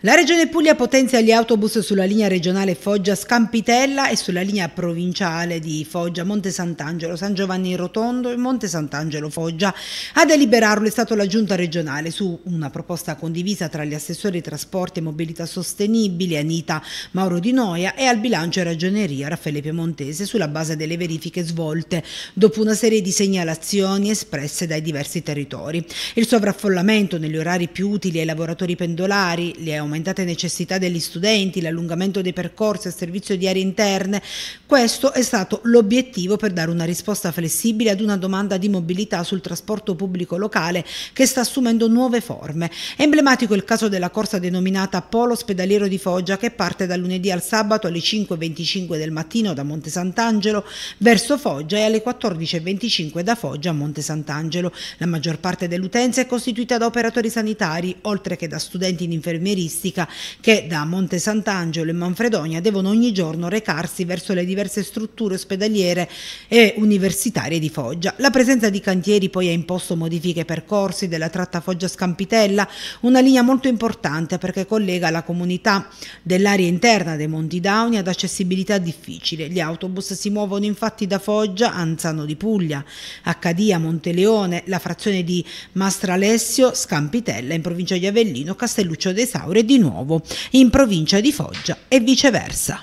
La Regione Puglia potenzia gli autobus sulla linea regionale Foggia-Scampitella e sulla linea provinciale di Foggia-Monte Sant'Angelo, San Giovanni Rotondo e Monte Sant'Angelo-Foggia. A deliberarlo è stata la Giunta regionale su una proposta condivisa tra gli assessori trasporti e mobilità sostenibili Anita Mauro Di Noia e al bilancio e ragioneria Raffaele Piemontese sulla base delle verifiche svolte dopo una serie di segnalazioni espresse dai diversi territori. Il sovraffollamento negli orari più utili ai lavoratori pendolari, le aumentate necessità degli studenti, l'allungamento dei percorsi e servizio di aree interne, questo è stato l'obiettivo per dare una risposta flessibile ad una domanda di mobilità sul trasporto pubblico locale che sta assumendo nuove forme. È emblematico il caso della corsa denominata Polo Ospedaliero di Foggia che parte dal lunedì al sabato alle 5.25 del mattino da Monte Sant'Angelo verso Foggia e alle 14.25 da Foggia a Monte Sant'Angelo. La maggior parte dell'utenza è costituita da operatori sanitari, oltre che da studenti in infermieristica turistica che da Monte Sant'Angelo e Manfredonia devono ogni giorno recarsi verso le diverse strutture ospedaliere e universitarie di Foggia. La presenza di cantieri poi ha imposto modifiche ai percorsi della tratta Foggia-Scampitella, una linea molto importante perché collega la comunità dell'area interna dei Monti Dauni ad accessibilità difficile. Gli autobus si muovono infatti da Foggia a Anzano di Puglia, Accadia, Monteleone, la frazione di Mastralessio, Scampitella in provincia di Avellino, Castelluccio dei de Saure di nuovo in provincia di Foggia e viceversa.